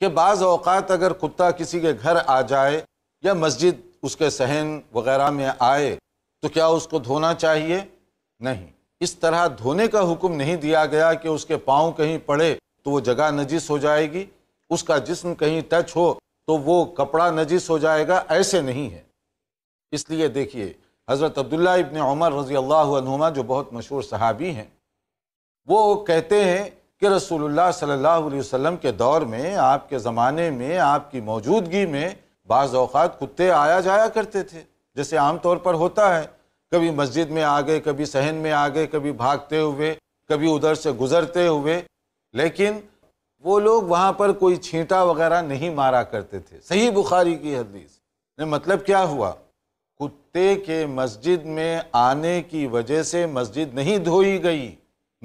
कि बाज़ अवकात अगर कुत्ता किसी के घर आ जाए या मस्जिद उसके सहन वगैरह में आए तो क्या उसको धोना चाहिए नहीं इस तरह धोने का हुक्म नहीं दिया गया कि उसके पाँव कहीं पड़े तो वो जगह नजीस हो जाएगी उसका जिस्म कहीं टच हो तो वो कपड़ा नजीस हो जाएगा ऐसे नहीं है इसलिए देखिए हज़रत अब्दुल्ला इबन उमर रज़ी अल्लाह जो बहुत मशहूर सहाबी हैं वो कहते हैं कि रसूलुल्लाह सल्लल्लाहु अलैहि वसल्लम के दौर में आपके ज़माने में आपकी मौजूदगी में बाज़ कुत्ते आया जाया करते थे जैसे आम तौर पर होता है कभी मस्जिद में आ गए कभी सहन में आ गए कभी भागते हुए कभी उधर से गुजरते हुए लेकिन वो लोग वहाँ पर कोई छींटा वगैरह नहीं मारा करते थे सही बुखारी की हदीस ने मतलब क्या हुआ कुत्ते के मस्जिद में आने की वजह से मस्जिद नहीं धोई गई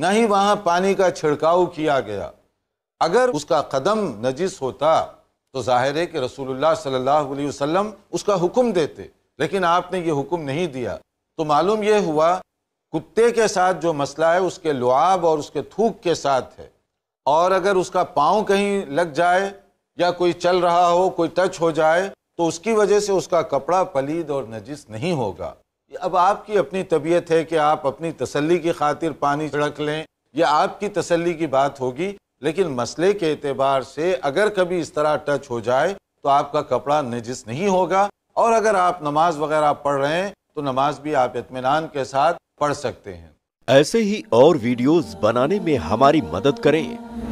ना ही वहाँ पानी का छिड़काव किया गया अगर उसका कदम नजिस होता तो जाहिर है कि रसूलुल्लाह सल्लल्लाहु अलैहि वसल्लम उसका हुक्म देते लेकिन आपने ये हुक्म नहीं दिया तो मालूम यह हुआ कुत्ते के साथ जो मसला है उसके लुआब और उसके थूक के साथ है और अगर उसका पाँव कहीं लग जाए या कोई चल रहा हो कोई टच हो जाए तो उसकी वजह से उसका कपड़ा पलीद और नजिस नहीं होगा अब आपकी अपनी तबीयत है कि आप अपनी तसल्ली की खातिर पानी छिड़क लें यह आपकी तसल्ली की बात होगी लेकिन मसले के अतबार से अगर कभी इस तरह टच हो जाए तो आपका कपड़ा नजिस नहीं होगा और अगर आप नमाज वगैरह पढ़ रहे हैं तो नमाज भी आप इतमान के साथ पढ़ सकते हैं ऐसे ही और वीडियोस बनाने में हमारी मदद करें